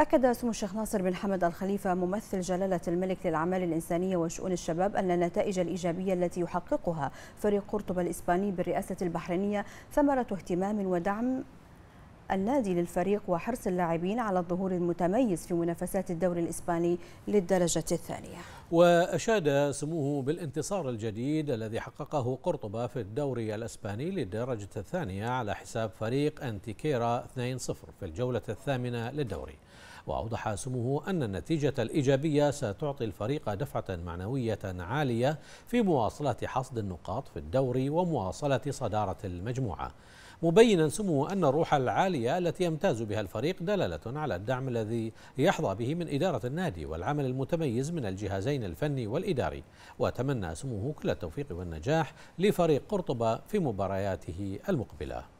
أكد سمو الشيخ ناصر بن حمد الخليفة ممثل جلالة الملك للأعمال الإنسانية وشؤون الشباب أن النتائج الإيجابية التي يحققها فريق قرطبة الإسباني بالرئاسة البحرينية ثمرة اهتمام ودعم النادي للفريق وحرص اللاعبين على الظهور المتميز في منافسات الدوري الإسباني للدرجة الثانية وأشاد سموه بالانتصار الجديد الذي حققه قرطبة في الدوري الأسباني للدرجة الثانية على حساب فريق أنتيكيرا 2-0 في الجولة الثامنة للدوري وأوضح سموه أن النتيجة الإيجابية ستعطي الفريق دفعة معنوية عالية في مواصلة حصد النقاط في الدوري ومواصلة صدارة المجموعة مبينا سموه أن الروح العالية التي يمتاز بها الفريق دلالة على الدعم الذي يحظى به من إدارة النادي والعمل المتميز من الجهازين البين الفني والإداري وأتمنى سموه كل التوفيق والنجاح لفريق قرطبة في مبارياته المقبلة